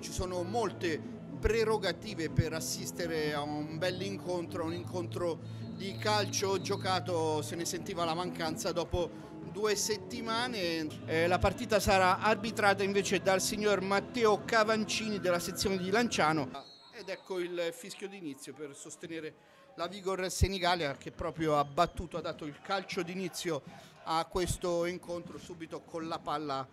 Ci sono molte prerogative per assistere a un bel incontro, un incontro di calcio giocato, se ne sentiva la mancanza dopo due settimane. Eh, la partita sarà arbitrata invece dal signor Matteo Cavancini della sezione di Lanciano. Ed ecco il fischio d'inizio per sostenere la Vigor Senigallia che proprio ha battuto, ha dato il calcio d'inizio a questo incontro subito con la palla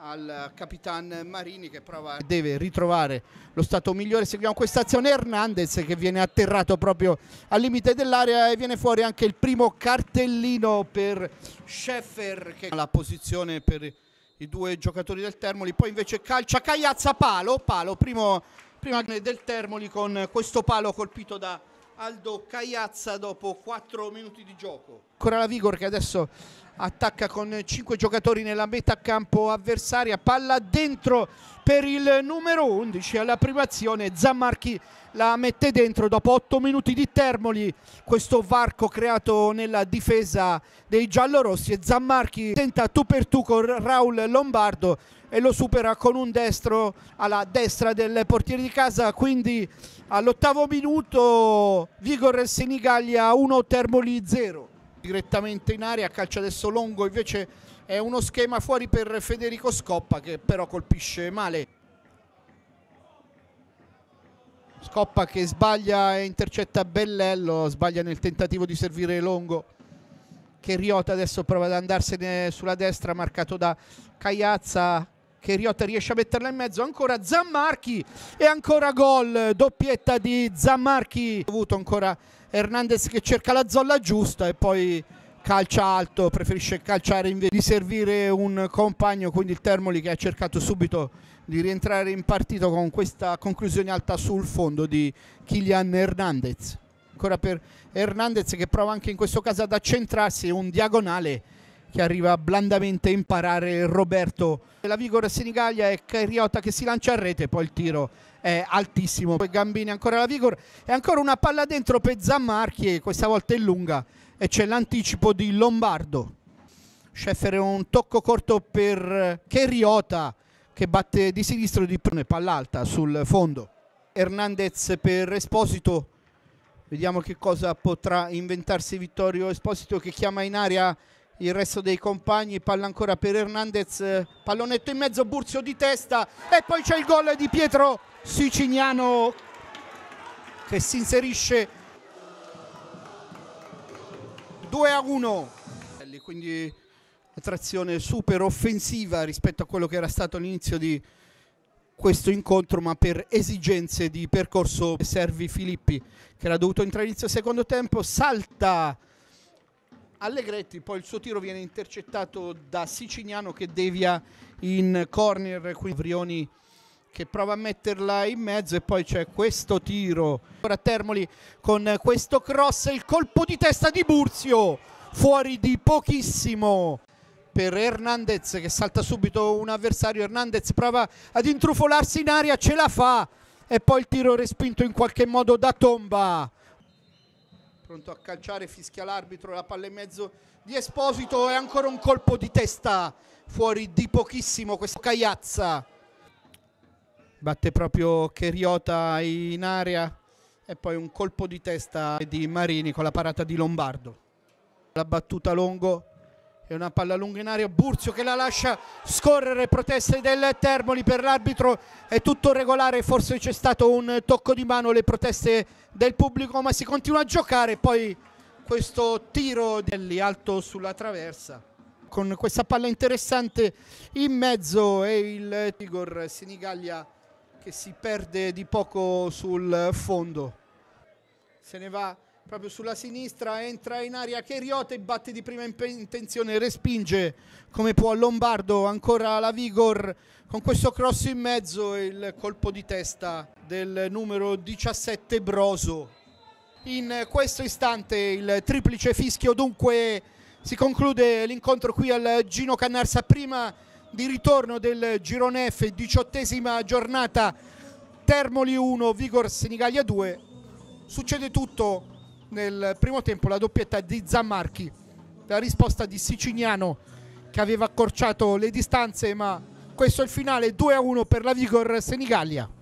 al Capitan Marini che prova, deve ritrovare lo stato migliore. Seguiamo questa azione Hernandez che viene atterrato proprio al limite dell'area e viene fuori anche il primo cartellino per Scheffer che ha la posizione per i due giocatori del Termoli. Poi invece calcia Cagliazza palo, palo primo, prima del Termoli con questo palo colpito da Aldo Cagliazza dopo 4 minuti di gioco ancora la Vigor che adesso attacca con 5 giocatori nella metà campo avversaria, palla dentro per il numero 11 alla privazione, Zammarchi la mette dentro dopo 8 minuti di Termoli, questo varco creato nella difesa dei giallorossi e Zammarchi tenta tu per tu con Raul Lombardo e lo supera con un destro alla destra del portiere di casa, quindi all'ottavo minuto Vigor Senigallia 1 Termoli 0 direttamente in aria, calcia adesso Longo invece è uno schema fuori per Federico Scoppa che però colpisce male. Scoppa che sbaglia e intercetta Bellello, sbaglia nel tentativo di servire Longo che Riota adesso prova ad andarsene sulla destra marcato da Cagliazza che Riotta riesce a metterla in mezzo ancora Zammarchi e ancora gol doppietta di Zammarchi ha avuto ancora Hernandez che cerca la zolla giusta e poi calcia alto preferisce calciare invece di servire un compagno quindi il Termoli che ha cercato subito di rientrare in partito con questa conclusione alta sul fondo di Kylian Hernandez ancora per Hernandez che prova anche in questo caso ad accentrarsi un diagonale che arriva blandamente a imparare Roberto. La Vigor Senigallia è Cariotta che si lancia a rete, poi il tiro è altissimo. Poi Gambini ancora la Vigor e ancora una palla dentro per Zammarchi, e questa volta è lunga e c'è l'anticipo di Lombardo. Scheffer un tocco corto per Cariotta che batte di sinistro di prune, palla alta sul fondo. Hernandez per Esposito, vediamo che cosa potrà inventarsi Vittorio Esposito che chiama in aria il resto dei compagni, palla ancora per Hernandez, pallonetto in mezzo, Burzio di testa e poi c'è il gol di Pietro Sicignano che si inserisce 2 a 1 quindi attrazione super offensiva rispetto a quello che era stato l'inizio di questo incontro ma per esigenze di percorso servi Filippi che era dovuto entrare inizio secondo tempo salta Allegretti, poi il suo tiro viene intercettato da Siciniano che devia in corner, qui Vrioni che prova a metterla in mezzo e poi c'è questo tiro. Ora Termoli con questo cross, il colpo di testa di Burzio, fuori di pochissimo per Hernandez che salta subito un avversario, Hernandez prova ad intrufolarsi in aria, ce la fa e poi il tiro respinto in qualche modo da tomba pronto a calciare, fischia l'arbitro, la palla in mezzo di Esposito e ancora un colpo di testa fuori di pochissimo questo Cagliazza. Batte proprio Cheriota in area e poi un colpo di testa di Marini con la parata di Lombardo. La battuta lungo e una palla lunga in aria Burzio che la lascia scorrere proteste del Termoli per l'arbitro è tutto regolare forse c'è stato un tocco di mano le proteste del pubblico ma si continua a giocare poi questo tiro dell'alto alto sulla traversa con questa palla interessante in mezzo e il Tigor Senigallia che si perde di poco sul fondo se ne va proprio sulla sinistra, entra in aria Cheriote, batte di prima intenzione, respinge come può Lombardo, ancora la Vigor con questo cross in mezzo e il colpo di testa del numero 17 Broso. In questo istante il triplice fischio dunque si conclude l'incontro qui al Gino Cannarsa prima di ritorno del girone F, diciottesima giornata, Termoli 1, Vigor Senigallia 2. Succede tutto nel primo tempo la doppietta di Zammarchi, la risposta di Siciniano che aveva accorciato le distanze ma questo è il finale 2-1 per la Vigor Senigallia.